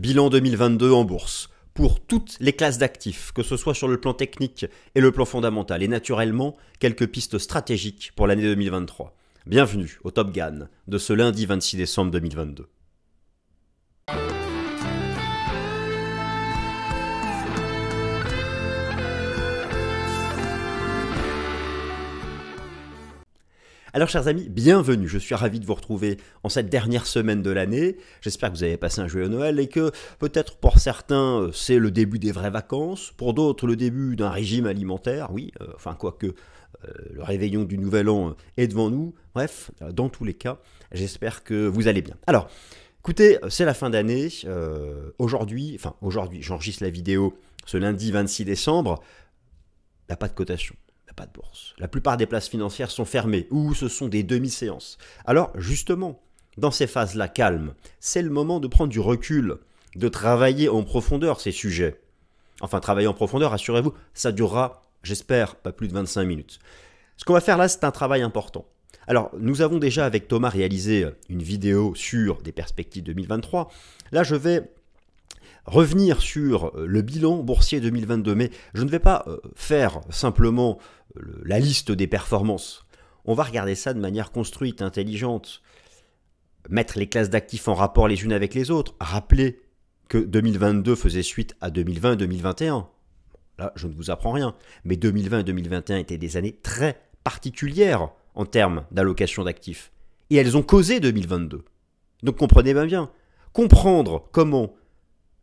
Bilan 2022 en bourse pour toutes les classes d'actifs, que ce soit sur le plan technique et le plan fondamental, et naturellement quelques pistes stratégiques pour l'année 2023. Bienvenue au Top Gun de ce lundi 26 décembre 2022. Alors chers amis, bienvenue, je suis ravi de vous retrouver en cette dernière semaine de l'année. J'espère que vous avez passé un joyeux Noël et que peut-être pour certains euh, c'est le début des vraies vacances, pour d'autres le début d'un régime alimentaire, oui, euh, enfin quoique que euh, le réveillon du Nouvel An est devant nous. Bref, dans tous les cas, j'espère que vous allez bien. Alors, écoutez, c'est la fin d'année. aujourd'hui, enfin aujourd'hui, j'enregistre la vidéo ce lundi 26 décembre. Il n'y a pas de cotation de bourse. La plupart des places financières sont fermées ou ce sont des demi-séances. Alors justement, dans ces phases-là calmes, c'est le moment de prendre du recul, de travailler en profondeur ces sujets. Enfin, travailler en profondeur, assurez-vous, ça durera, j'espère, pas plus de 25 minutes. Ce qu'on va faire là, c'est un travail important. Alors, nous avons déjà avec Thomas réalisé une vidéo sur des perspectives 2023. Là, je vais revenir sur euh, le bilan boursier 2022. Mais je ne vais pas euh, faire simplement euh, la liste des performances. On va regarder ça de manière construite, intelligente. Mettre les classes d'actifs en rapport les unes avec les autres. Rappeler que 2022 faisait suite à 2020 et 2021. Là, je ne vous apprends rien. Mais 2020 et 2021 étaient des années très particulières en termes d'allocation d'actifs. Et elles ont causé 2022. Donc comprenez bien bien. Comprendre comment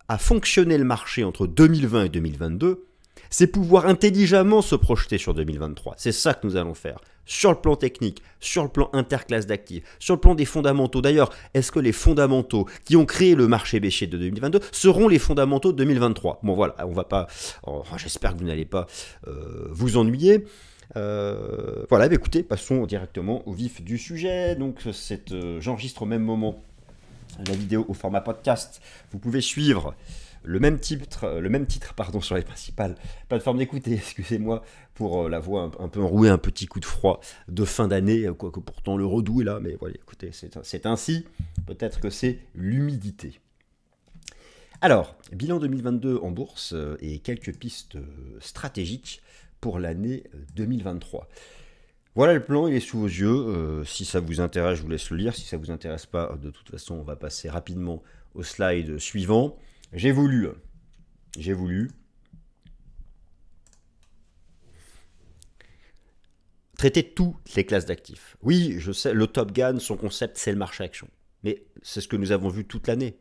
à fonctionner le marché entre 2020 et 2022, c'est pouvoir intelligemment se projeter sur 2023. C'est ça que nous allons faire. Sur le plan technique, sur le plan interclasse d'actifs, sur le plan des fondamentaux. D'ailleurs, est-ce que les fondamentaux qui ont créé le marché baissier de 2022 seront les fondamentaux de 2023 Bon voilà, on va pas. Oh, j'espère que vous n'allez pas euh, vous ennuyer. Euh, voilà, bah, écoutez, passons directement au vif du sujet. Donc, cette euh, j'enregistre au même moment la vidéo au format podcast, vous pouvez suivre le même titre, euh, le même titre pardon, sur les principales plateformes d'écoute. excusez-moi pour euh, la voix un, peu enrouée, un petit coup de froid de fin d'année, euh, quoique pourtant le redout est là, mais voilà, écoutez, c'est ainsi. Peut-être que c'est l'humidité. Alors, bilan 2022 en bourse et quelques pistes stratégiques pour l'année 2023. Voilà le plan, il est sous vos yeux. Euh, si ça vous intéresse, je vous laisse le lire. Si ça vous intéresse pas, euh, de toute façon, on va passer rapidement au slide suivant. J'ai voulu, euh, j'ai voulu traiter toutes les classes d'actifs. Oui, je sais, le Top Gun, son concept, c'est le marché action. Mais c'est ce que nous avons vu toute l'année.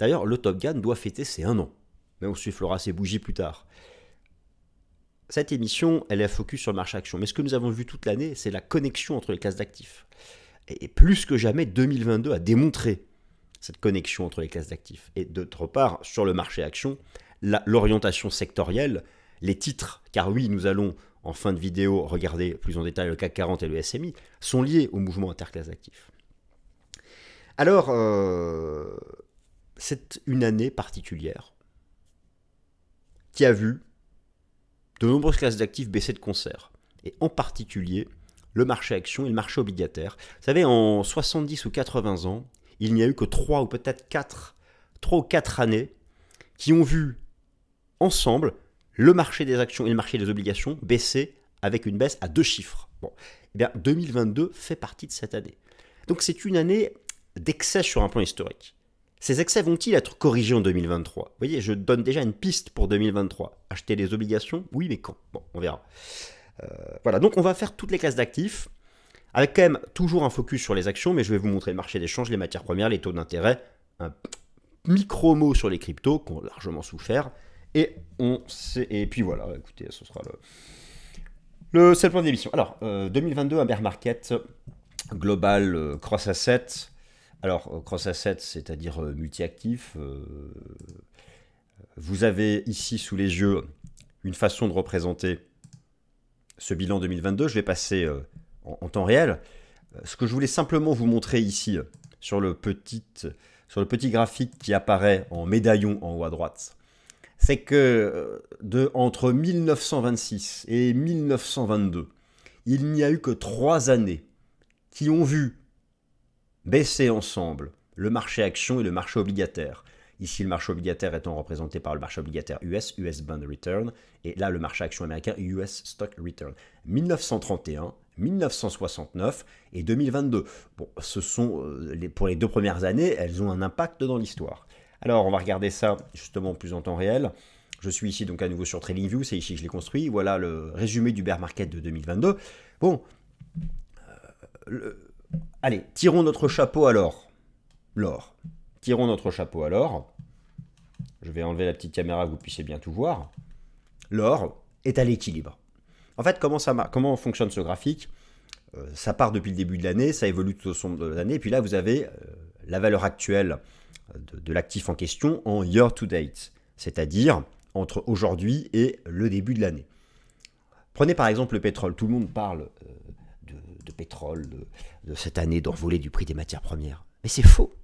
D'ailleurs, le Top Gun doit fêter ses un an. Mais on soufflera ses bougies plus tard cette émission, elle est focus sur le marché action. Mais ce que nous avons vu toute l'année, c'est la connexion entre les classes d'actifs. Et plus que jamais, 2022 a démontré cette connexion entre les classes d'actifs. Et d'autre part, sur le marché action, l'orientation sectorielle, les titres, car oui, nous allons en fin de vidéo regarder plus en détail le CAC 40 et le SMI, sont liés au mouvement interclasse d'actifs. Alors, euh, c'est une année particulière qui a vu de nombreuses classes d'actifs baissaient de concert, et en particulier le marché action et le marché obligataire. Vous savez, en 70 ou 80 ans, il n'y a eu que 3 ou peut-être 4, ou quatre années qui ont vu ensemble le marché des actions et le marché des obligations baisser avec une baisse à deux chiffres. Bon, eh bien 2022 fait partie de cette année. Donc c'est une année d'excès sur un plan historique. Ces excès vont-ils être corrigés en 2023 Vous voyez, je donne déjà une piste pour 2023. Acheter des obligations Oui, mais quand Bon, on verra. Euh, voilà, donc on va faire toutes les classes d'actifs, avec quand même toujours un focus sur les actions, mais je vais vous montrer le marché d'échange, les matières premières, les taux d'intérêt, un micro-mot sur les cryptos qui ont largement souffert. Et, on et puis voilà, écoutez, ce sera le, le, seul point d'émission. Alors, 2022, euh, un bear market global euh, cross asset alors, euh, cross asset, c'est-à-dire euh, multi actifs, euh, vous avez ici sous les yeux une façon de représenter ce bilan 2022. Je vais passer en, temps réel. Ce que je voulais simplement vous montrer ici, sur le petit, sur le petit graphique qui apparaît en médaillon en haut à droite, c'est que de, entre 1926 et 1922, il n'y a eu que trois années qui ont vu baisser ensemble le marché action et le marché obligataire. Ici, le marché obligataire étant représenté par le marché obligataire US, US Bond Return, et là, le marché action américain, US Stock Return. 1931, 1969 et 2022. Bon, ce sont, euh, les, pour les deux premières années, elles ont un impact dans l'histoire. Alors, on va regarder ça justement plus en temps réel. Je suis ici donc à nouveau sur TradingView, c'est ici que je l'ai construit. Voilà le résumé du bear market de 2022. Bon, euh, le, Allez, tirons notre chapeau alors. l'or. Tirons notre chapeau alors. Je vais enlever la petite caméra que vous puissiez bien tout voir. L'or est à l'équilibre. En fait, comment, ça, comment fonctionne ce graphique euh, Ça part depuis le début de l'année, ça évolue tout au long de l'année, et puis là, vous avez euh, la valeur actuelle euh, de l'actif en question en year to date, c'est-à-dire entre aujourd'hui et le début de l'année. Prenez par exemple le pétrole. Tout le monde parle de pétrole, de, cette année d'envolée du prix des matières premières. Mais c'est faux.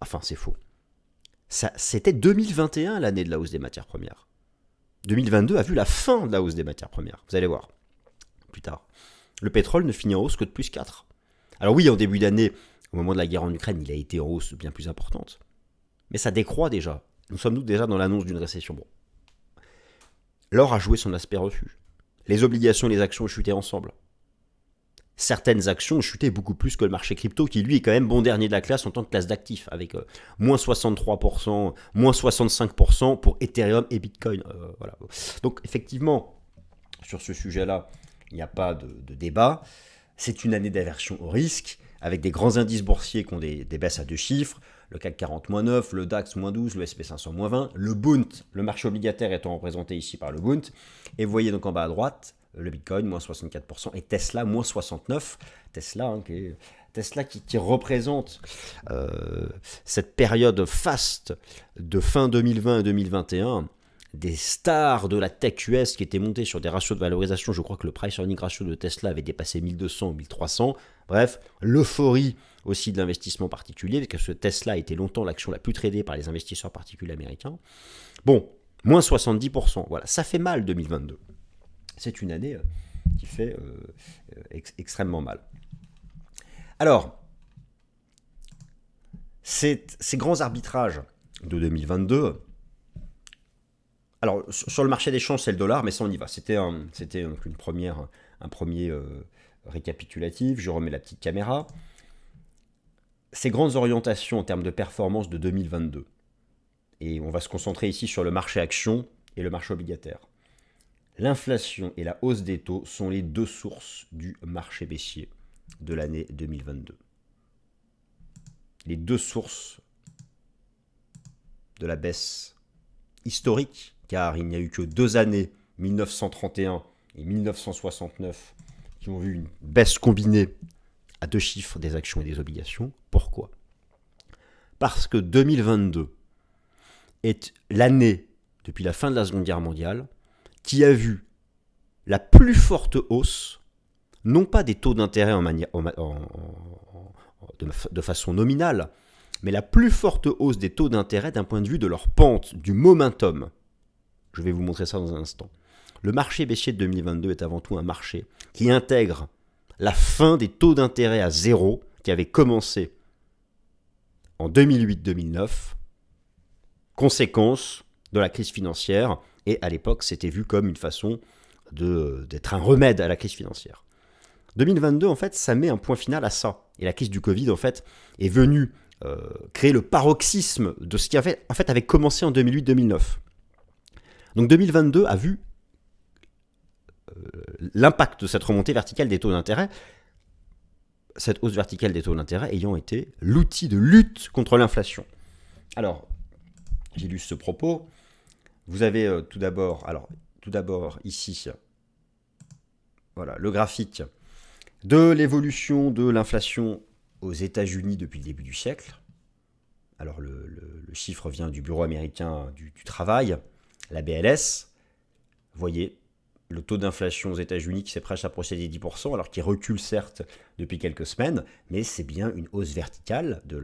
Enfin, c'est faux. C'était 2021 l'année de la hausse des matières premières. 2022 a vu la fin de la hausse des matières premières. Vous allez voir. Plus tard. Le pétrole ne finit en hausse que de plus 4. Alors oui, en début d'année, au moment de la guerre en Ukraine, il a été en hausse bien plus importante. Mais ça décroît déjà. Nous sommes nous déjà dans l'annonce d'une récession. Bon. L'or a joué son aspect refuge. Les obligations et les actions ont chuté ensemble certaines actions ont chuté beaucoup plus que le marché crypto, qui lui est quand même bon dernier de la classe en tant que classe d'actifs, avec euh, moins 63%, moins 65% pour Ethereum et Bitcoin. Euh, donc effectivement, sur ce sujet-là, il n'y a pas de, débat. C'est une année d'aversion au risque, avec des grands indices boursiers qui ont des, baisses à deux chiffres, le CAC 40 9, le DAX 12, le SP500 20, le Bund, le marché obligataire étant représenté ici par le Bund. Et vous voyez donc en bas à droite, le Bitcoin, moins 64%, et Tesla, moins 69%. Hein, Tesla, qui, qui, représente euh, cette période faste de fin 2020 et 2021 des stars de la tech US qui étaient montées sur des ratios de valorisation. Je crois que le price earning ratio de Tesla avait dépassé 1200 ou 1300. Bref, l'euphorie aussi de l'investissement particulier, parce que Tesla était longtemps l'action la plus tradée par les investisseurs particuliers américains. Bon, moins 70%, voilà, ça fait mal 2022 c'est une année euh, qui fait euh, euh, extrêmement mal. Alors, ces, grands arbitrages de 2022, alors, sur le marché des changes, c'est le dollar, mais ça, on y va. C'était un, une première, un premier récapitulatif. Je remets la petite caméra. Ces grandes orientations en termes de performance de 2022. Et on va se concentrer ici sur le marché action et le marché obligataire. L'inflation et la hausse des taux sont les deux sources du marché baissier de l'année 2022. Les deux sources de la baisse historique, car il n'y a eu que deux années, 1931 et 1969, qui ont vu une baisse combinée à deux chiffres des actions et des obligations. Pourquoi Parce que 2022 est l'année, depuis la fin de la Seconde Guerre mondiale, qui a vu la plus forte hausse, non pas des taux d'intérêt en de, de façon nominale, mais la plus forte hausse des taux d'intérêt d'un point de vue de leur pente, du momentum. Je vais vous montrer ça dans un instant. Le marché baissier de 2022 est avant tout un marché qui intègre la fin des taux d'intérêt à zéro qui avait commencé en 2008-2009, conséquence de la crise financière et à l'époque, c'était vu comme une façon d'être un remède à la crise financière. 2022, en fait, ça met un point final à ça. Et la crise du Covid, en fait, est venue euh, créer le paroxysme de ce qui avait, en fait, avait commencé en 2008-2009. Donc 2022 a vu euh, l'impact de cette remontée verticale des taux d'intérêt, cette hausse verticale des taux d'intérêt ayant été l'outil de lutte contre l'inflation. Alors, j'ai ce propos, vous avez euh, tout d'abord, alors tout d'abord ici, voilà le graphique de l'évolution de l'inflation aux États-Unis depuis le début du siècle. Alors le, chiffre vient du Bureau américain du, du travail, la BLS. voyez, le taux d'inflation aux États-Unis qui s'est à approché des 10%, alors qu'il recule certes depuis quelques semaines, mais c'est bien une hausse verticale de,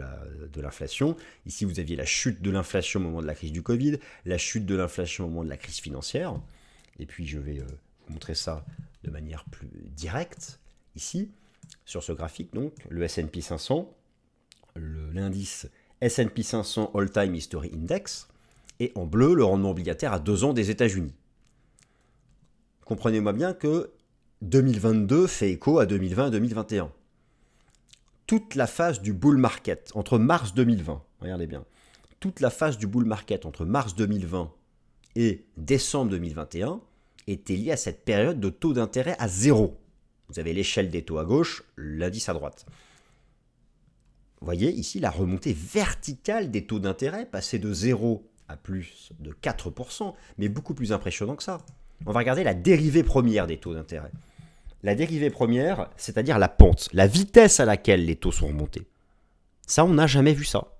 de l'inflation. Ici, vous aviez la chute de l'inflation au moment de la crise du Covid, la chute de l'inflation au moment de la crise financière, et puis je vais euh, vous montrer ça de manière plus directe ici, sur ce graphique, donc le SP 500, l'indice SP 500 All Time History Index, et en bleu, le rendement obligataire à deux ans des États-Unis. Comprenez-moi bien que 2022 fait écho à 2020-2021. Toute la phase du bull market entre mars 2020, regardez bien, toute la phase du bull market entre mars 2020 et décembre 2021 était liée à cette période de taux d'intérêt à zéro. Vous avez l'échelle des taux à gauche, l'indice à droite. Vous voyez ici la remontée verticale des taux d'intérêt, passée de 0 à plus de 4%, mais beaucoup plus impressionnant que ça on va regarder la dérivée première des taux d'intérêt. La dérivée première, c'est-à-dire la pente, la vitesse à laquelle les taux sont remontés. Ça, on n'a jamais vu ça.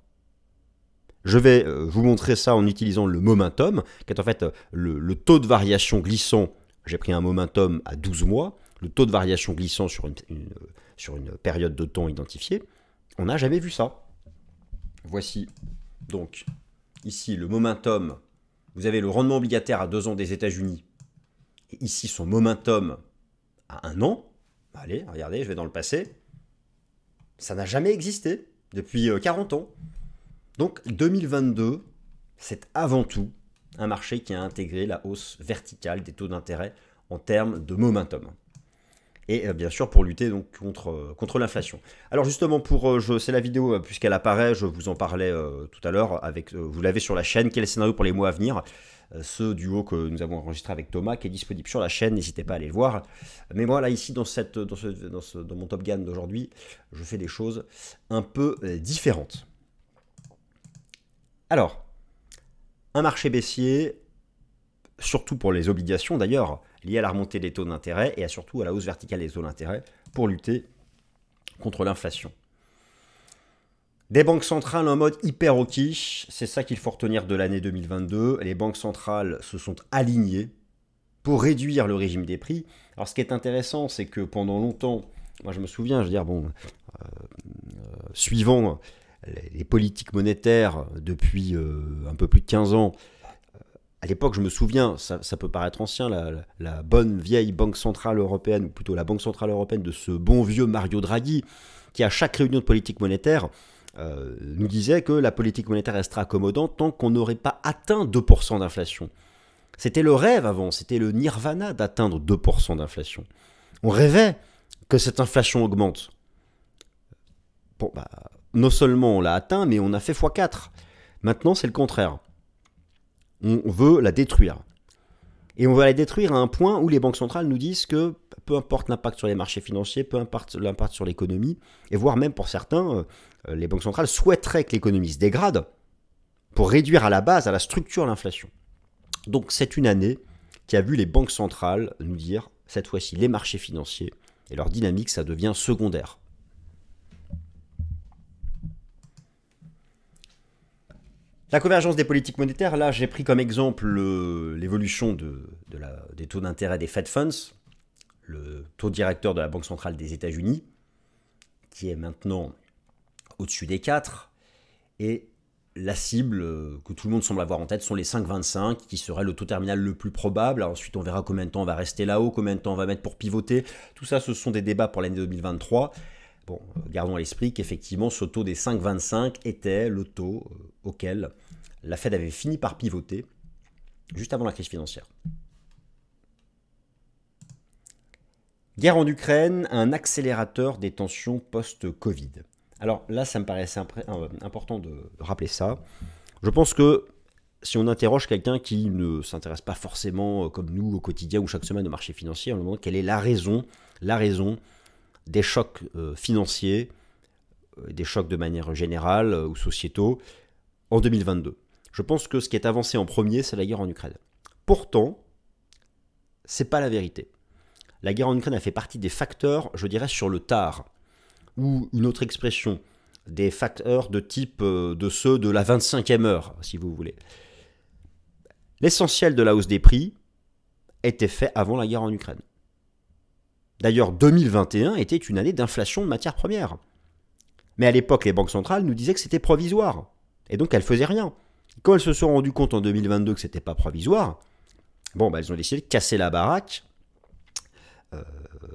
Je vais euh, vous montrer ça en utilisant le momentum, qui est en fait euh, le, taux de variation glissant. J'ai pris un momentum à 12 mois, le taux de variation glissant sur une, euh, sur une période de temps identifiée. On n'a jamais vu ça. Voici donc ici le momentum. Vous avez le rendement obligataire à 2 ans des États-Unis ici son momentum à un an, bah, allez, regardez, je vais dans le passé, ça n'a jamais existé depuis 40 euh, ans. Donc 2022, c'est avant tout un marché qui a intégré la hausse verticale des taux d'intérêt en termes de momentum. Et euh, bien sûr pour lutter donc contre, euh, contre l'inflation. Alors justement pour je c'est la vidéo puisqu'elle apparaît, je vous en parlais tout à l'heure avec vous l'avez sur la chaîne, quel est le scénario pour les mois à venir euh, ce duo que nous avons enregistré avec Thomas, qui est disponible sur la chaîne. N'hésitez pas à aller le voir. Mais moi, là, ici, dans, cette, dans, mon Top Gun d'aujourd'hui, je fais des choses un peu euh, différentes. Alors, un marché baissier, surtout pour les obligations d'ailleurs, liées à la remontée des taux d'intérêt et surtout à la hausse verticale des taux d'intérêt pour lutter contre l'inflation. Des banques centrales en mode hyper hawkish, c'est ça qu'il faut retenir de l'année 2022. Les banques centrales se sont alignées pour réduire le régime des prix. Alors ce qui est intéressant, c'est que pendant longtemps, moi je me souviens, je veux dire, bon, euh, euh, suivant les politiques monétaires depuis euh, un peu plus de 15 ans, à l'époque, je me souviens, ça, peut paraître ancien, la, la, bonne vieille Banque Centrale Européenne, ou plutôt la Banque Centrale Européenne de ce bon vieux Mario Draghi, qui à chaque réunion de politique monétaire euh, nous disait que la politique monétaire restera accommodante tant qu'on n'aurait pas atteint 2% d'inflation. C'était le rêve avant, c'était le nirvana d'atteindre 2% d'inflation. On rêvait que cette inflation augmente. Bah, non seulement on l'a atteint, mais on a fait x4. Maintenant, c'est le contraire. On veut la détruire. Et on va les détruire à un point où les banques centrales nous disent que peu importe l'impact sur les marchés financiers, peu importe l'impact sur l'économie, et voire même pour certains, euh, euh, les banques centrales souhaiteraient que l'économie se dégrade pour réduire à la base, à la structure, l'inflation. Donc c'est une année qui a vu les banques centrales nous dire, cette fois-ci, les marchés financiers et leur dynamique, ça devient secondaire. La convergence des politiques monétaires, là j'ai pris comme exemple euh, l'évolution de, des taux d'intérêt des Fed Funds, le taux directeur de la Banque centrale des États-Unis, qui est maintenant au-dessus des 4, et la cible euh, que tout le monde semble avoir en tête sont les 5,25, qui serait le taux terminal le plus probable. ensuite, on verra combien de temps on va rester là-haut, combien de temps on va mettre pour pivoter. Tout ça, ce sont des débats pour l'année 2023. Bon, euh, gardons à l'esprit qu'effectivement, ce taux des 5,25 était le taux auquel la Fed avait fini par pivoter juste avant la crise financière. Guerre en Ukraine, un accélérateur des tensions post-Covid. Alors là, ça me paraissait euh, important de rappeler ça. Je pense que si on interroge quelqu'un qui ne s'intéresse pas forcément euh, comme nous au quotidien ou chaque semaine au marché financier, on lui demande quelle est la raison, la raison des chocs euh, financiers, des chocs de manière générale ou sociétaux en 2022. Je pense que ce qui est avancé en premier, c'est la guerre en Ukraine. Pourtant, c'est pas la vérité. La guerre en Ukraine a fait partie des facteurs, je dirais, sur le tard, ou une autre expression, des facteurs de type euh, de ceux de la 25e heure, si vous voulez. L'essentiel de la hausse des prix était fait avant la guerre en Ukraine. D'ailleurs, 2021 était une année d'inflation de matières premières. Mais à l'époque, les banques centrales nous disaient que c'était provisoire. Et donc, elles faisaient rien. Quand elles se sont rendues compte en 2022 que ce n'était pas provisoire, bon, bah, elles ont décidé de casser la baraque euh,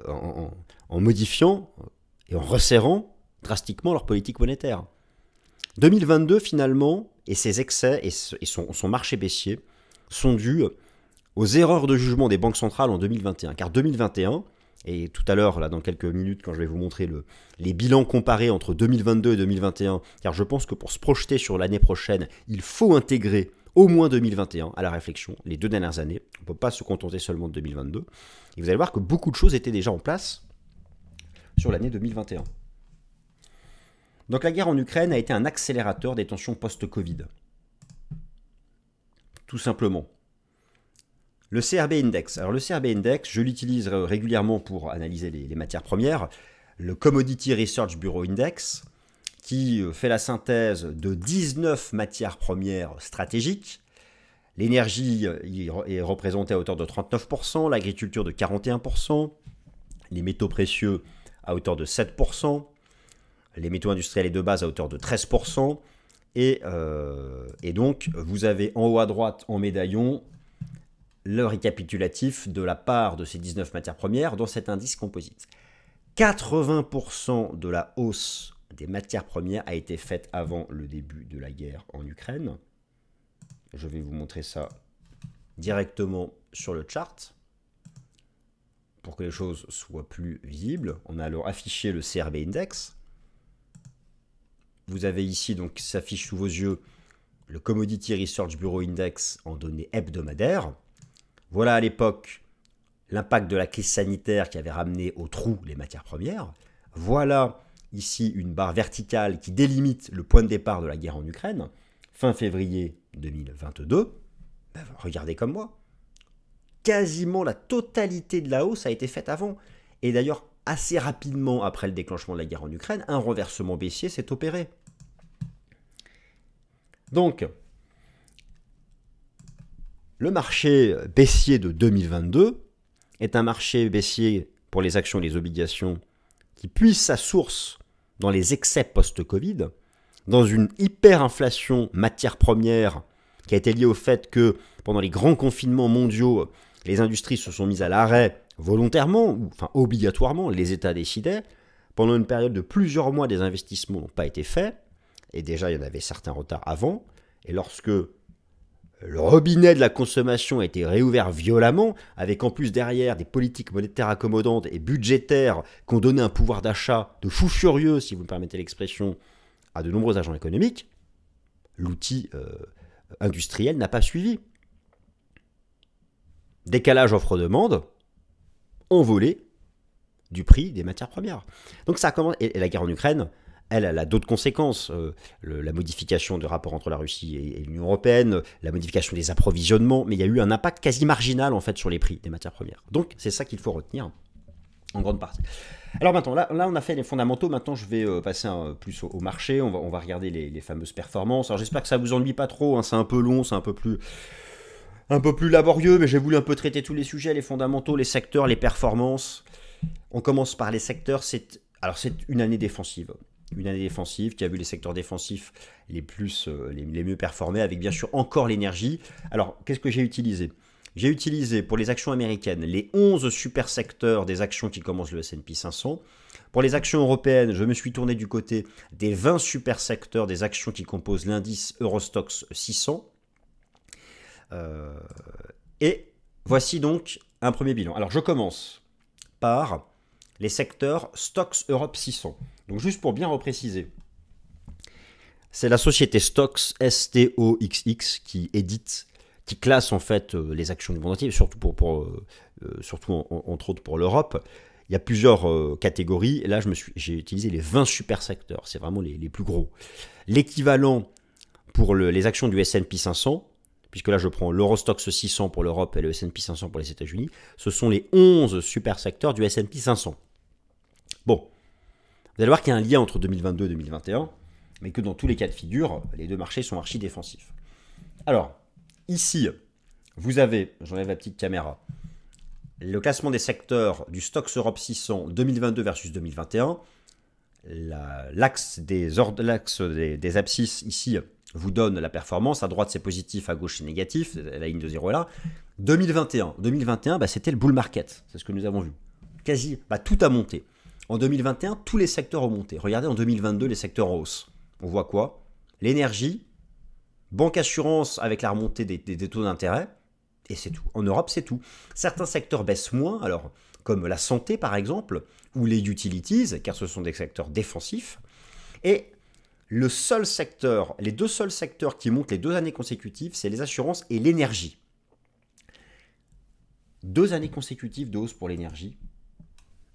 en, modifiant euh, et en resserrant drastiquement leur politique monétaire. 2022, finalement, et ses excès et, son, marché baissier sont dus aux erreurs de jugement des banques centrales en 2021. Car 2021, et tout à l'heure, là, dans quelques minutes, quand je vais vous montrer le, les bilans comparés entre 2022 et 2021, car je pense que pour se projeter sur l'année prochaine, il faut intégrer au moins 2021 à la réflexion, les deux dernières années. On ne peut pas se contenter seulement de 2022. Et vous allez voir que beaucoup de choses étaient déjà en place sur l'année 2021. Donc la guerre en Ukraine a été un accélérateur des tensions post-Covid. Tout simplement. Le CRB Index. Alors le CRB Index, je l'utilise euh, régulièrement pour analyser les, matières premières. Le Commodity Research Bureau Index, qui euh, fait la synthèse de 19 matières premières stratégiques. L'énergie euh, est représentée à hauteur de 39%, l'agriculture de 41%, les métaux précieux à hauteur de 7%, les métaux industriels et de base à hauteur de 13%. Et, et donc, vous avez en haut à droite en médaillon le récapitulatif de la part de ces 19 matières premières dans cet indice composite. 80% de la hausse des matières premières a été faite avant le début de la guerre en Ukraine. Je vais vous montrer ça directement sur le chart pour que les choses soient plus visibles. On a alors affiché le CRB index. Vous avez ici donc s'affiche sous vos yeux le Commodity Research Bureau Index en données hebdomadaires. Voilà à l'époque l'impact de la crise sanitaire qui avait ramené au trou les matières premières. Voilà ici une barre verticale qui délimite le point de départ de la guerre en Ukraine, fin février 2022. Ben, regardez comme moi. Quasiment la totalité de la hausse a été faite avant. Et d'ailleurs, assez rapidement après le déclenchement de la guerre en Ukraine, un renversement baissier s'est opéré. Donc, le marché baissier de 2022 est un marché baissier pour les actions et les obligations qui puise sa source dans les excès post-Covid, dans une hyperinflation matière première qui a été liée au fait que pendant les grands confinements mondiaux, les industries se sont mises à l'arrêt volontairement, enfin obligatoirement, les États décidaient. Pendant une période de plusieurs mois, des investissements n'ont pas été faits, et déjà il y en avait certains retards avant, et lorsque le robinet de la consommation a été réouvert violemment, avec en plus derrière des politiques monétaires accommodantes et budgétaires qui ont donné un pouvoir d'achat de fou furieux, si vous me permettez l'expression, à de nombreux agents économiques, l'outil euh, industriel n'a pas suivi. Décalage offre-demande, envolée du prix des matières premières. Donc ça commence, et la guerre en Ukraine, elle, a d'autres conséquences. Euh, la modification du rapport entre la Russie et, l'Union européenne, la modification des approvisionnements, mais il y a eu un impact quasi marginal en fait sur les prix des matières premières. Donc c'est ça qu'il faut retenir en grande partie. Alors maintenant, là, là, on a fait les fondamentaux, maintenant je vais euh, passer un, plus au, marché, on va, on va regarder les, fameuses performances. Alors j'espère que ça vous ennuie pas trop, hein. c'est un peu long, c'est un peu plus un peu plus laborieux, mais j'ai voulu un peu traiter tous les sujets, les fondamentaux, les secteurs, les performances. On commence par les secteurs, alors c'est une année défensive une année défensive qui a vu les secteurs défensifs les, plus, euh, les, mieux performés, avec bien sûr encore l'énergie. Alors, qu'est-ce que j'ai utilisé J'ai utilisé pour les actions américaines les 11 super secteurs des actions qui commencent le SP 500. Pour les actions européennes, je me suis tourné du côté des 20 super secteurs des actions qui composent l'indice Eurostox 600. Euh, et voici donc un premier bilan. Alors je commence par les secteurs Stocks Europe 600. Donc juste pour bien repréciser, c'est la société Stoxx, s qui édite, qui classe en fait euh, les actions du monde entier, surtout, pour, euh, euh, surtout entre autres pour l'Europe. Il y a plusieurs catégories, et là j'ai utilisé les 20 super secteurs, c'est vraiment les, plus gros. L'équivalent pour les actions du S&P 500, puisque là je prends l'Eurostox 600 pour l'Europe et le S&P 500 pour les États-Unis, ce sont les 11 super secteurs du S&P 500. Bon, vous allez voir qu'il y a un lien entre 2022 et 2021, mais que dans tous les cas de figure, les deux marchés sont archi défensifs. Alors, ici, vous avez, j'enlève la petite caméra, le classement des secteurs du Stoxx Europe 600 2022 versus 2021. L'axe des, abscisses ici vous donne la performance. À droite, c'est positif, à gauche, c'est négatif. La ligne de zéro est là. 2021, 2021 bah, c'était le bull market. C'est ce que nous avons vu. Quasi, bah, tout a monté. En 2021, tous les secteurs ont monté. Regardez en 2022 les secteurs en hausse. On voit quoi L'énergie, banque assurance avec la remontée des, taux d'intérêt, et c'est tout. En Europe, c'est tout. Certains secteurs baissent moins, alors comme la santé par exemple, ou les utilities, car ce sont des secteurs défensifs. Et le seul secteur, les deux seuls secteurs qui montent les deux années consécutives, c'est les assurances et l'énergie. Deux années consécutives de hausse pour l'énergie,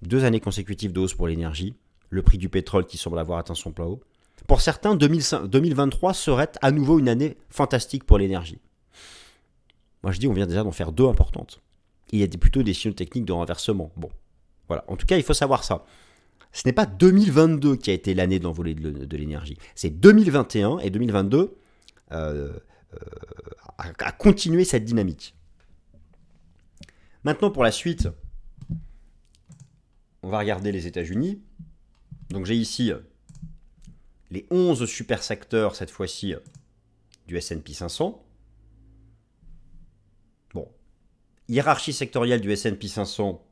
deux années consécutives de pour l'énergie, le prix du pétrole qui semble avoir atteint son plateau. haut. Pour certains, 2023 serait à nouveau une année fantastique pour l'énergie. Moi je dis, on vient déjà d'en faire deux importantes. Il y a plutôt des signaux techniques de renversement. Bon, voilà. En tout cas, il faut savoir ça. Ce n'est pas 2022 qui a été l'année d'envolée de l'énergie. C'est 2021 et 2022 à continuer cette dynamique. Maintenant, pour la suite, on va regarder les États-Unis. Donc j'ai ici euh, les 11 super secteurs, cette fois-ci, euh, du S&P 500. Bon, hiérarchie sectorielle du S&P 500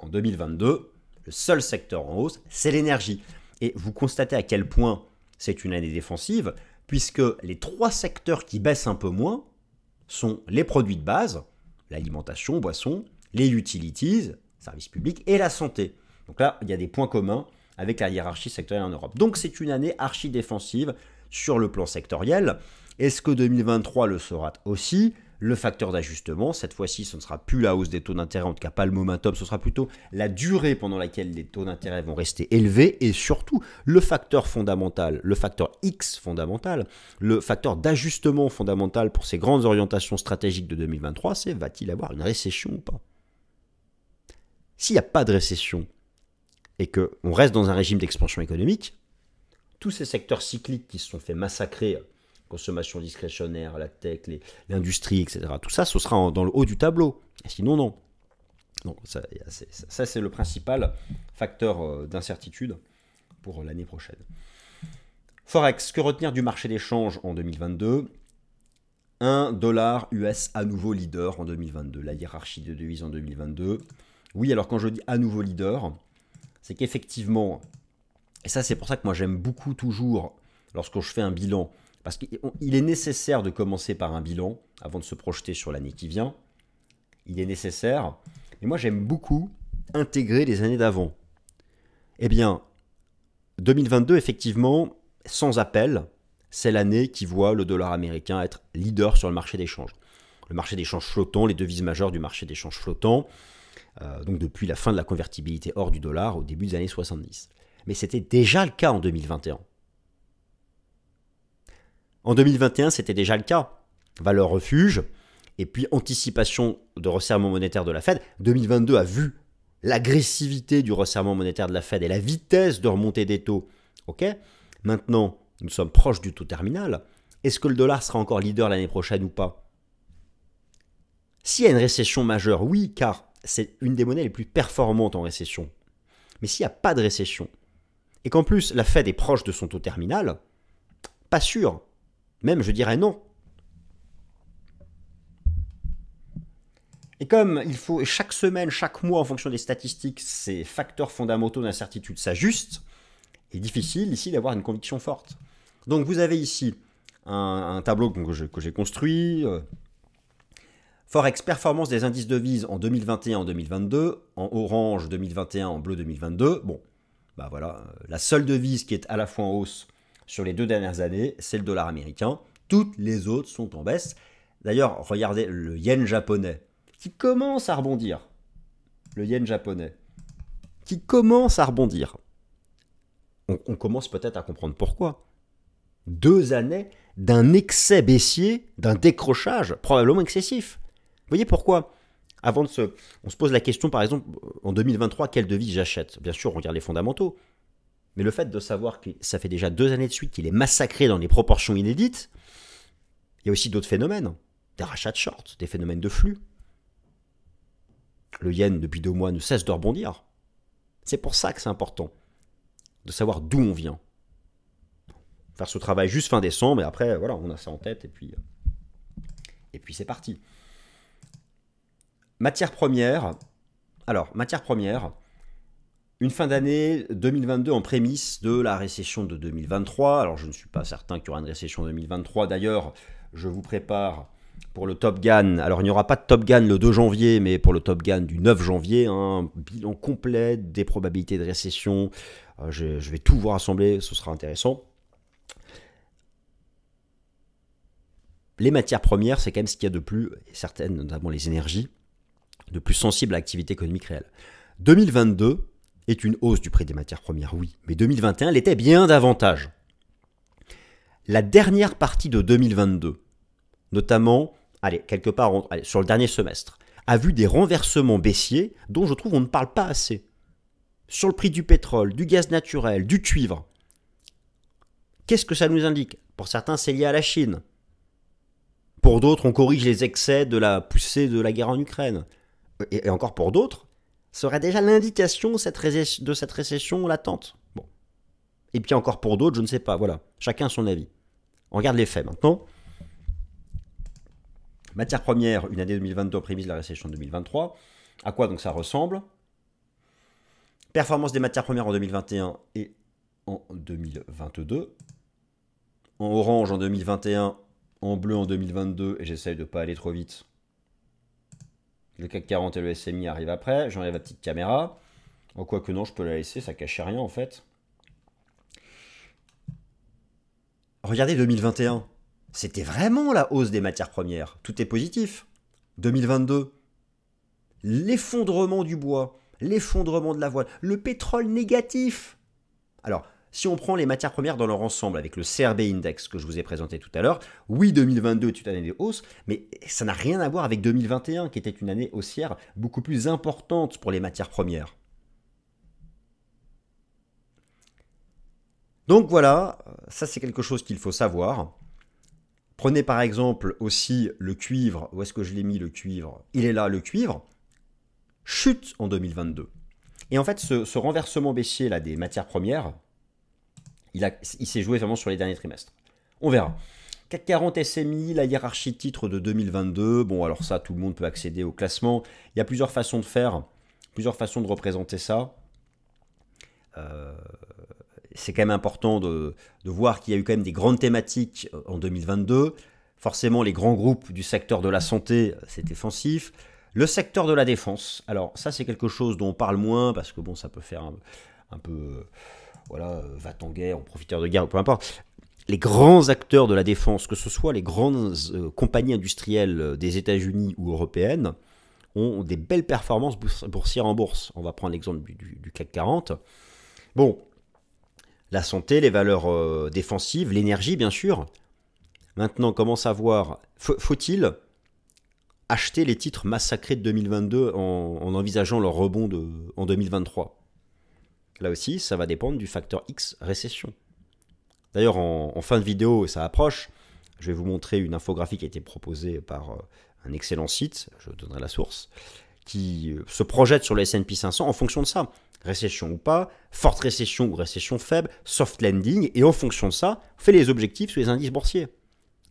en 2022, le seul secteur en hausse, c'est l'énergie. Et vous constatez à quel point c'est une année défensive, puisque les trois secteurs qui baissent un peu moins sont les produits de base, l'alimentation, boissons, les utilities, service public et la santé. Donc là, il y a des points communs avec la hiérarchie sectorielle en Europe. Donc c'est une année archi défensive sur le plan sectoriel. Est-ce que 2023 le sera aussi le facteur d'ajustement. Cette fois-ci, ce ne sera plus la hausse des taux d'intérêt, en tout cas pas le momentum, ce sera plutôt la durée pendant laquelle les taux d'intérêt vont rester élevés et surtout le facteur fondamental, le facteur X fondamental, le facteur d'ajustement fondamental pour ces grandes orientations stratégiques de 2023, c'est va-t-il avoir une récession ou pas s'il n'y a pas de récession et qu'on reste dans un régime d'expansion économique, tous ces secteurs cycliques qui se sont fait massacrer, consommation discrétionnaire, la tech, l'industrie, etc., tout ça, ce sera dans le haut du tableau. sinon, non. ça, c'est le principal facteur euh, d'incertitude pour l'année prochaine. Forex, que retenir du marché d'échange en 2022 Un dollar US à nouveau leader en 2022. La hiérarchie de devises en 2022. Oui, alors quand je dis à nouveau leader, c'est qu'effectivement, et ça c'est pour ça que moi j'aime beaucoup toujours lorsque je fais un bilan, parce qu'il est nécessaire de commencer par un bilan avant de se projeter sur l'année qui vient. Il est nécessaire. et moi j'aime beaucoup intégrer les années d'avant. Eh bien, 2022, effectivement, sans appel, c'est l'année qui voit le dollar américain être leader sur le marché d'échange. Le marché d'échange flottant, les devises majeures du marché d'échange flottant, euh, donc depuis la fin de la convertibilité hors du dollar au début des années 70. Mais c'était déjà le cas en 2021. En 2021, c'était déjà le cas. Valeur refuge, et puis anticipation de resserrement monétaire de la Fed. 2022 a vu l'agressivité du resserrement monétaire de la Fed et la vitesse de remontée des taux. Ok Maintenant, nous sommes proches du taux terminal. Est-ce que le dollar sera encore leader l'année prochaine ou pas S'il y a une récession majeure, oui, car c'est une des monnaies les plus performantes en récession. Mais s'il n'y a pas de récession, et qu'en plus la Fed est proche de son taux terminal, pas sûr. Même je dirais non. Et comme il faut, chaque semaine, chaque mois, en fonction des statistiques, ces facteurs fondamentaux d'incertitude s'ajustent, il est difficile ici d'avoir une conviction forte. Donc vous avez ici un, un tableau que j'ai construit, euh, Forex performance des indices de devises en 2021 en 2022, en orange 2021 en bleu 2022. Bon, bah voilà, euh, la seule devise qui est à la fois en hausse sur les deux dernières années, c'est le dollar américain. Toutes les autres sont en baisse. D'ailleurs, regardez le yen japonais qui commence à rebondir. Le yen japonais qui commence à rebondir. on commence peut-être à comprendre pourquoi. Deux années d'un excès baissier, d'un décrochage probablement excessif. Vous voyez pourquoi avant de se... On se pose la question, par exemple, en 2023, quelle devise j'achète Bien sûr, on regarde les fondamentaux. Mais le fait de savoir que ça fait déjà deux années de suite qu'il est massacré dans des proportions inédites, il y a aussi d'autres phénomènes. Des rachats de shorts, des phénomènes de flux. Le yen, depuis deux mois, ne cesse de rebondir. C'est pour ça que c'est important de savoir d'où on vient. Faire ce travail juste fin décembre, et après, voilà, on a ça en tête, et puis, et puis c'est parti. Matières premières. Alors, matières première. Une fin d'année 2022 en prémisse de la récession de 2023. Alors, je ne suis pas certain qu'il y aura une récession 2023. D'ailleurs, je vous prépare pour le Top Gun. Alors, il n'y aura pas de Top Gun le 2 janvier, mais pour le Top Gun du 9 janvier, un hein, bilan complet des probabilités de récession. Euh, je, je vais tout vous rassembler, ce sera intéressant. Les matières premières, c'est quand même ce qu'il y a de plus, certaines, notamment les énergies de plus sensible à l'activité économique réelle. 2022 est une hausse du prix des matières premières, oui, mais 2021 l'était bien davantage. La dernière partie de 2022, notamment, allez, quelque part sur le dernier semestre, a vu des renversements baissiers dont je trouve on ne parle pas assez. Sur le prix du pétrole, du gaz naturel, du cuivre. Qu'est-ce que ça nous indique Pour certains, c'est lié à la Chine. Pour d'autres, on corrige les excès de la poussée de la guerre en Ukraine et, encore pour d'autres, serait déjà l'indication de cette récession latente. Bon. Et puis encore pour d'autres, je ne sais pas, voilà. Chacun son avis. On regarde les faits maintenant. Matière première, une année 2022 de la récession 2023. À quoi donc ça ressemble Performance des matières premières en 2021 et en 2022. En orange en 2021, en bleu en 2022, et j'essaye de ne pas aller trop vite le CAC 40 et le SMI arrivent après. J'enlève la petite caméra. En quoi que non, je peux la laisser, ça cache rien en fait. Regardez 2021. C'était vraiment la hausse des matières premières. Tout est positif. 2022. L'effondrement du bois, l'effondrement de la voile, le pétrole négatif. Alors, si on prend les matières premières dans leur ensemble avec le CRB index que je vous ai présenté tout à l'heure, oui 2022 est une année de hausse, mais ça n'a rien à voir avec 2021 qui était une année haussière beaucoup plus importante pour les matières premières. Donc voilà, ça c'est quelque chose qu'il faut savoir. Prenez par exemple aussi le cuivre, où est-ce que je l'ai mis le cuivre Il est là le cuivre, chute en 2022. Et en fait ce, renversement baissier là des matières premières, il, s'est joué vraiment sur les derniers trimestres. On verra. CAC 40 SMI, la hiérarchie de titres de 2022. Bon, alors ça, tout le monde peut accéder au classement. Il y a plusieurs façons de faire, plusieurs façons de représenter ça. Euh, c'est quand même important de, voir qu'il y a eu quand même des grandes thématiques euh, en 2022. Forcément, les grands groupes du secteur de la santé, euh, c'est défensif. Le secteur de la défense, alors ça c'est quelque chose dont on parle moins parce que bon, ça peut faire un, un peu voilà, euh, va-t-en guerre, en profiteur de guerre, peu importe, les grands acteurs de la défense, que ce soit les grandes euh, compagnies industrielles euh, des États-Unis ou européennes, ont des belles performances boursières en bourse. On va prendre l'exemple du, CAC 40. Bon, la santé, les valeurs défensives, l'énergie, bien sûr. Maintenant, comment savoir Faut-il acheter les titres massacrés de 2022 en, envisageant leur rebond en 2023 Là aussi, ça va dépendre du facteur X récession. D'ailleurs, en, fin de vidéo, ça approche. Je vais vous montrer une infographie qui a été proposée par euh, un excellent site, je donnerai la source, qui euh, se projette sur le S&P 500 en fonction de ça. Récession ou pas, forte récession ou récession faible, soft landing, et en fonction de ça, on fait les objectifs sur les indices boursiers.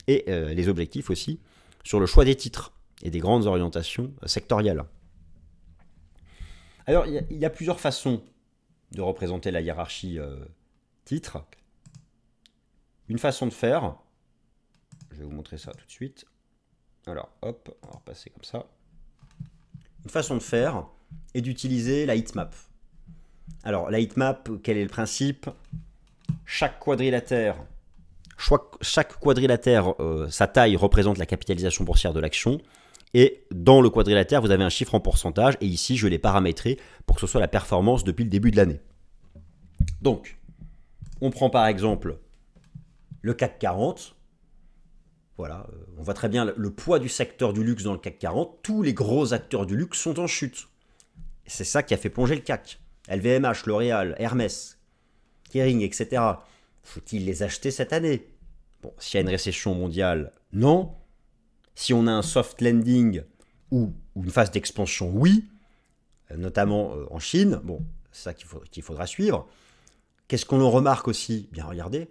Et euh, les objectifs aussi sur le choix des titres et des grandes orientations sectorielles. Alors, il y, a plusieurs façons de représenter la hiérarchie euh, titre. Une façon de faire, je vais vous montrer ça tout de suite. Alors, hop, on va repasser comme ça. Une façon de faire est d'utiliser la heatmap. Alors, la heatmap, quel est le principe Chaque quadrilatère, chaque quadrilatère, euh, sa taille représente la capitalisation boursière de l'action. Et dans le quadrilatère, vous avez un chiffre en pourcentage. Et ici, je l'ai paramétré pour que ce soit la performance depuis le début de l'année. Donc, on prend par exemple le CAC 40. Voilà, euh, on voit très bien le poids du secteur du luxe dans le CAC 40. Tous les gros acteurs du luxe sont en chute. C'est ça qui a fait plonger le CAC. LVMH, L'Oréal, Hermès, Kering, etc. Faut-il les acheter cette année Bon, s'il y a une récession mondiale, non. Si on a un soft landing ou, une phase d'expansion, oui, euh, notamment euh, en Chine, bon, c'est ça qu'il, faudra suivre. Qu'est-ce qu'on en remarque aussi Bien regardez,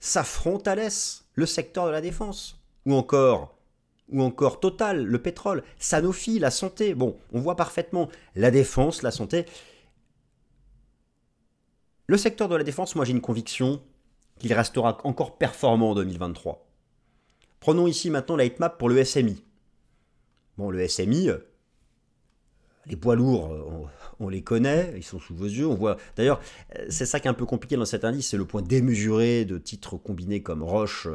ça frontalesse le secteur de la défense, ou encore ou encore Total, le pétrole, Sanofi, la santé. Bon, on voit parfaitement la défense, la santé. Le secteur de la défense, moi j'ai une conviction qu'il restera encore performant en 2023. Prenons ici maintenant la heatmap pour le SMI. Bon, le SMI, euh, les poids lourds, euh, on, les connaît, ils sont sous vos yeux, on voit. D'ailleurs, euh, c'est ça qui est un peu compliqué dans cet indice, c'est le point démesuré de titres combinés comme Roche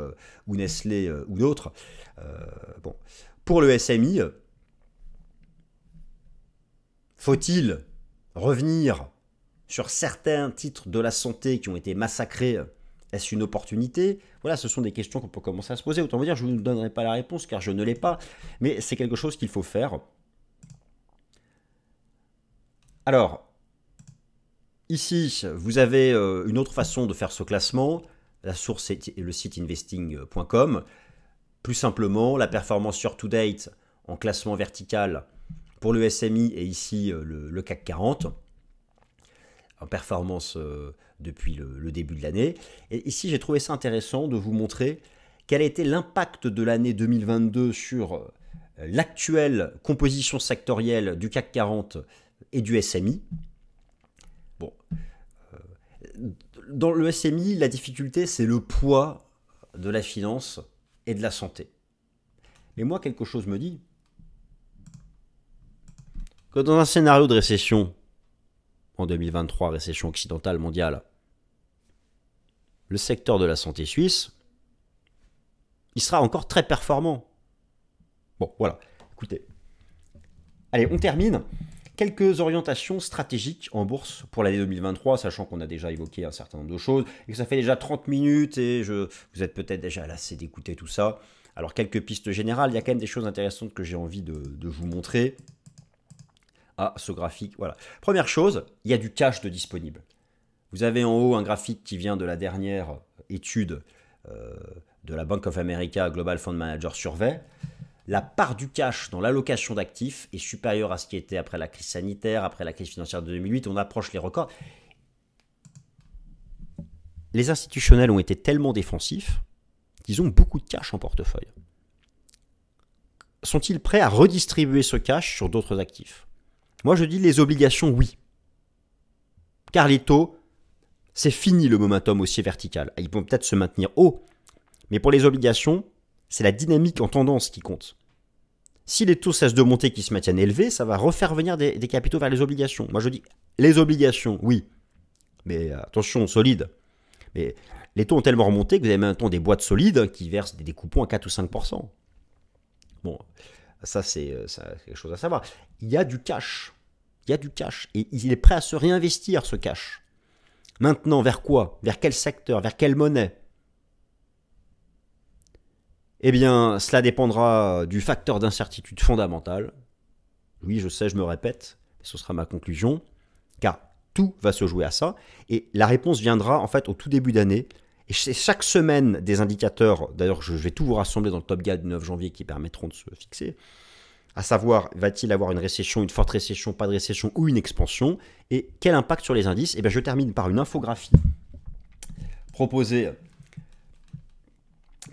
ou Nestlé ou d'autres. bon. Pour le SMI, faut-il revenir sur certains titres de la santé qui ont été massacrés est-ce une opportunité Voilà, ce sont des questions qu'on peut commencer à se poser. Autant vous dire, je ne vous donnerai pas la réponse car je ne l'ai pas, mais c'est quelque chose qu'il faut faire. Alors, ici, vous avez euh, une autre façon de faire ce classement. La source est le site investing.com. Plus simplement, la performance sur to date en classement vertical pour le SMI et ici euh, le, CAC 40. En performance euh, depuis le, début de l'année. Et ici, j'ai trouvé ça intéressant de vous montrer quel a été l'impact de l'année 2022 sur euh, l'actuelle composition sectorielle du CAC 40 et du SMI. Bon. Euh, dans le SMI, la difficulté, c'est le poids de la finance et de la santé. Mais moi, quelque chose me dit que dans un scénario de récession, en 2023, récession occidentale mondiale. Le secteur de la santé suisse, il sera encore très performant. Bon, voilà. Écoutez. Allez, on termine. Quelques orientations stratégiques en bourse pour l'année 2023, sachant qu'on a déjà évoqué un certain nombre de choses et que ça fait déjà 30 minutes et je, vous êtes peut-être déjà lassé d'écouter tout ça. Alors, quelques pistes générales, il y a quand même des choses intéressantes que j'ai envie de vous montrer à ah, ce graphique. Voilà. Première chose, il y a du cash de disponible. Vous avez en haut un graphique qui vient de la dernière étude euh, de la Bank of America Global Fund Manager Survey. La part du cash dans l'allocation d'actifs est supérieure à ce qui était après la crise sanitaire, après la crise financière de 2008. On approche les records. Les institutionnels ont été tellement défensifs qu'ils ont beaucoup de cash en portefeuille. Sont-ils prêts à redistribuer ce cash sur d'autres actifs moi, je dis les obligations, oui. Car les taux, c'est fini le momentum aussi vertical. Ils vont peut-être se maintenir haut, mais pour les obligations, c'est la dynamique en tendance qui compte. Si les taux cessent de monter qu'ils se maintiennent élevés, ça va refaire venir des, des capitaux vers les obligations. Moi, je dis les obligations, oui. Mais euh, attention, solide. Mais les taux ont tellement remonté que vous avez maintenant des boîtes solides qui versent des coupons à 4 ou 5 Bon, euh, ça, c'est quelque chose à savoir. Il y a du cash. Il y a du cash. Et il est prêt à se réinvestir, ce cash. Maintenant, vers quoi Vers quel secteur Vers quelle monnaie Eh bien, cela dépendra du facteur d'incertitude fondamentale. Oui, je sais, je me répète, ce sera ma conclusion, car tout va se jouer à ça. Et la réponse viendra en fait au tout début d'année, et c'est chaque semaine des indicateurs, d'ailleurs je vais tout vous rassembler dans le top guide du 9 janvier qui permettront de se fixer, à savoir va-t-il avoir une récession, une forte récession, pas de récession ou une expansion, et quel impact sur les indices. Et eh bien je termine par une infographie proposée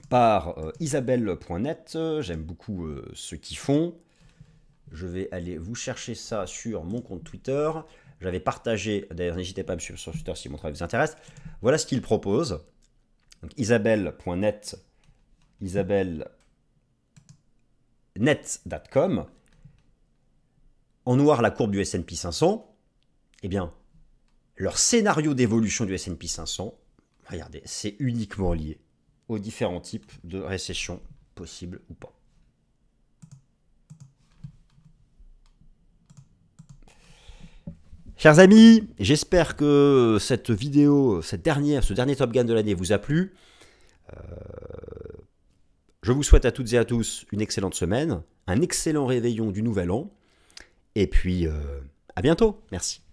par euh, isabelle.net, j'aime beaucoup euh, ceux qui font. Je vais aller vous chercher ça sur mon compte Twitter j'avais partagé, d'ailleurs n'hésitez pas à me suivre sur Twitter si mon travail vous intéresse, voilà ce qu'il propose. Donc isabelle.net, isabelle.net.com, en noir la courbe du S&P 500, et bien, leur scénario d'évolution du S&P 500, regardez, c'est uniquement lié aux différents types de récession possibles ou pas. Chers amis, j'espère que cette vidéo, cette dernière, ce dernier Top Gun de l'année vous a plu. Euh, je vous souhaite à toutes et à tous une excellente semaine, un excellent réveillon du Nouvel An, et puis euh, à bientôt, merci.